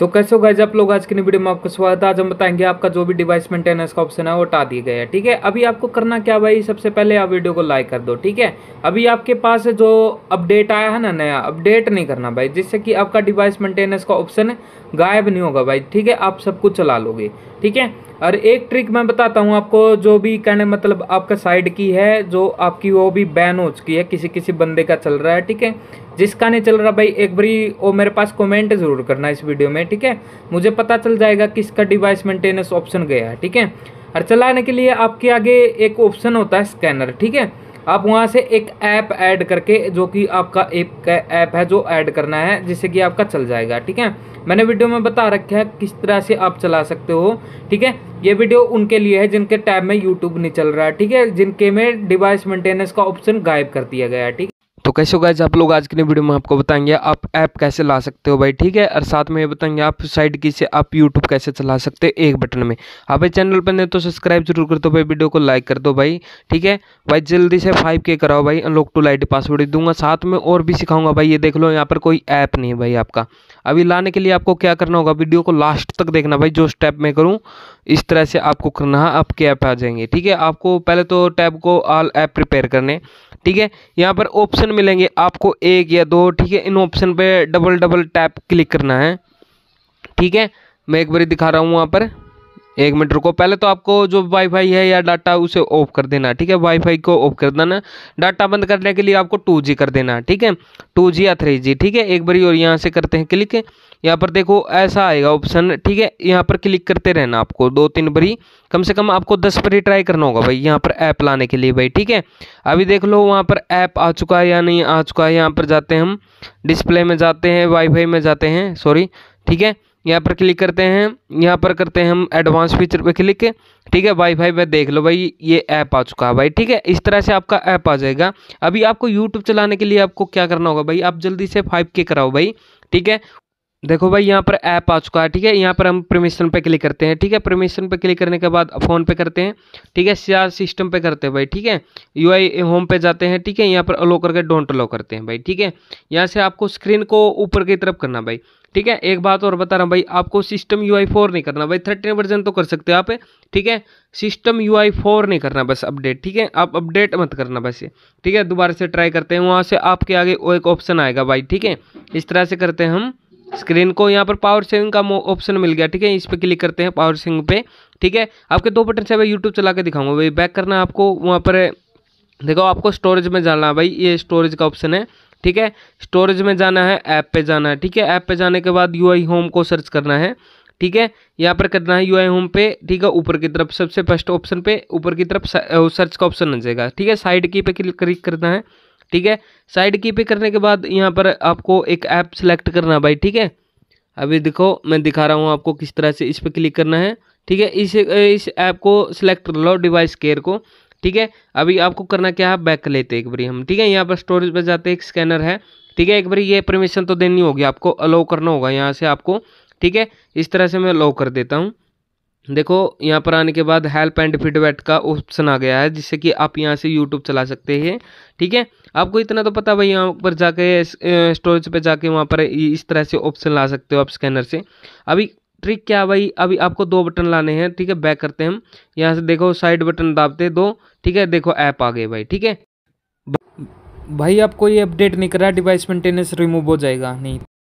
तो कैसे हो गाइज आप लोग आज की वीडियो में आपका स्वागत है आज हम बताएंगे आपका जो भी डिवाइस मेंटेनेंस का ऑप्शन है वो हटा दिया गया है ठीक है अभी आपको करना क्या भाई सबसे पहले आप वीडियो को लाइक कर दो ठीक है अभी आपके पास जो अपडेट आया है ना नया अपडेट नहीं करना भाई जिससे कि आपका डिवाइस मेंटेनेंस का ऑप्शन गायब नहीं होगा भाई ठीक है आप सब कुछ चला लोगे ठीक है और एक ट्रिक मैं बताता हूँ आपको जो भी कहने मतलब आपका साइड की है जो आपकी वो भी बैन हो चुकी है किसी किसी बंदे का चल रहा है ठीक है जिसका नहीं चल रहा भाई एक बारी वो मेरे पास कमेंट ज़रूर करना इस वीडियो में ठीक है मुझे पता चल जाएगा किसका डिवाइस मेंटेनेंस ऑप्शन गया है ठीक है और चलाने के लिए आपके आगे एक ऑप्शन होता है स्कैनर ठीक है आप वहाँ से एक ऐप ऐड करके जो कि आपका एक ऐप है जो ऐड करना है जिससे कि आपका चल जाएगा ठीक है मैंने वीडियो में बता रखा है किस तरह से आप चला सकते हो ठीक है ये वीडियो उनके लिए है जिनके टैब में यूट्यूब नहीं चल रहा है ठीक है जिनके में डिवाइस मेंटेनेंस का ऑप्शन गायब कर दिया गया है ठीक है तो कैसे होगा आप लोग आज के वीडियो में आपको बताएंगे आप ऐप कैसे ला सकते हो भाई ठीक है और साथ में ये बताएंगे आप साइड की से आप यूट्यूब कैसे चला सकते हो एक बटन में आप चैनल पर नहीं तो सब्सक्राइब जरूर कर दो भाई वीडियो को लाइक कर दो भाई ठीक है भाई जल्दी से फाइव के कराओ भाई अनलॉक टू लाइट पासवर्ड दूंगा साथ में और भी सिखाऊंगा भाई ये देख लो यहाँ पर कोई ऐप नहीं है भाई आपका अभी लाने के लिए आपको क्या करना होगा वीडियो को लास्ट तक देखना भाई जो स्टेप मैं करूँ इस तरह से आपको करना है आपके ऐप आ जाएंगे ठीक है आपको पहले तो टैब को ऑल ऐप प्रिपेयर करने ठीक है यहाँ पर ऑप्शन मिलेंगे आपको एक या दो ठीक है इन ऑप्शन पर डबल डबल टैप क्लिक करना है ठीक है मैं एक बार दिखा रहा हूँ वहाँ पर एक मिनट रुको पहले तो आपको जो वाईफाई है या डाटा उसे ऑफ कर देना ठीक है वाईफाई को ऑफ कर देना डाटा बंद करने के लिए आपको टू जी कर देना ठीक है टू जी या थ्री जी ठीक है एक बारी और यहाँ से करते हैं क्लिक यहाँ पर देखो ऐसा आएगा ऑप्शन ठीक है यहाँ पर क्लिक करते रहना आपको दो तीन बारी कम से कम आपको दस बारी ट्राई करना होगा भाई यहाँ पर ऐप लाने के लिए भाई ठीक है अभी देख लो वहाँ पर ऐप आ चुका है या नहीं आ चुका है यहाँ पर जाते हैं हम डिस्प्ले में जाते हैं वाईफाई में जाते हैं सॉरी ठीक है यहाँ पर क्लिक करते हैं यहाँ पर करते हैं हम एडवांस फीचर पे क्लिक ठीक है वाईफाई पे देख लो भाई ये ऐप आ चुका है भाई ठीक है इस तरह से आपका ऐप आ जाएगा अभी आपको यूट्यूब चलाने के लिए आपको क्या करना होगा भाई आप जल्दी से फाइव के कराओ भाई ठीक है देखो भाई यहाँ पर ऐप आ चुका है ठीक है यहाँ पर हम परमिशन पे क्लिक करते हैं ठीक है परमिशन पे क्लिक करने के बाद फ़ोन पे करते हैं ठीक है सीआर सिस्टम पे करते हैं भाई ठीक है यूआई होम पे जाते हैं ठीक है यहाँ पर अलो करके डोंट अलो करते हैं भाई ठीक है यहाँ से आपको स्क्रीन को ऊपर की तरफ करना भाई ठीक है एक बात और बता रहा हूँ भाई आपको सिस्टम यू आई फोर नहीं करना भाई थर्टीन वर्जन तो कर सकते हो आप ठीक है सिस्टम यू आई फोर नहीं करना बस अपडेट ठीक है आप अपडेट मत करना बस ये ठीक है दोबारा से ट्राई करते हैं वहाँ से आपके आगे वो एक ऑप्शन आएगा भाई ठीक है इस तरह से करते हैं हम स्क्रीन को यहाँ पर पावर सेविंग का ऑप्शन मिल गया ठीक है इस पर क्लिक करते हैं पावर सेविंग पे ठीक है आपके दो बटन से भाई यूट्यूब चला के दिखाऊंगा भाई बैक करना आपको वहाँ पर देखो आपको स्टोरेज में जाना है भाई ये स्टोरेज का ऑप्शन है ठीक है स्टोरेज में जाना है ऐप पे जाना है ठीक है ऐप पे जाने के बाद यू आई होम को सर्च करना है ठीक है यहाँ पर करना है यू आई होम पे ठीक है ऊपर की तरफ सबसे फर्स्ट ऑप्शन पे ऊपर की तरफ सर्च का ऑप्शन आ जाएगा ठीक है साइड की पे क्लिक करना है ठीक है साइड की पे करने के बाद यहाँ पर आपको एक ऐप सेलेक्ट करना है भाई ठीक है अभी देखो मैं दिखा रहा हूँ आपको किस तरह से इस पर क्लिक करना है ठीक है इस इस ऐप को सिलेक्ट कर लो डिवाइस केयर को ठीक है अभी आपको करना क्या है बैक लेते एक बारी हम ठीक है यहाँ पर स्टोरेज पर जाते एक स्कैनर है ठीक है एक बार ये परमिशन तो देनी होगी आपको अलाउ करना होगा यहाँ से आपको ठीक है इस तरह से मैं अलाउ कर देता हूँ देखो यहाँ पर आने के बाद हेल्प एंड फीडबैक का ऑप्शन आ गया है जिससे कि आप यहाँ से यूट्यूब चला सकते हैं ठीक है आपको इतना तो पता भाई यहाँ पर जाके स्टोरेज पे जाके वहाँ पर इस तरह से ऑप्शन ला सकते हो आप स्कैनर से अभी ट्रिक क्या है भाई अभी आपको दो बटन लाने हैं ठीक है बैक करते हैं हम यहाँ से देखो साइड बटन दाबते दो ठीक है देखो ऐप आ गए भाई ठीक है भाई आपको ये अपडेट नहीं करा डिवाइस मेंटेनेंस रिमूव हो जाएगा नहीं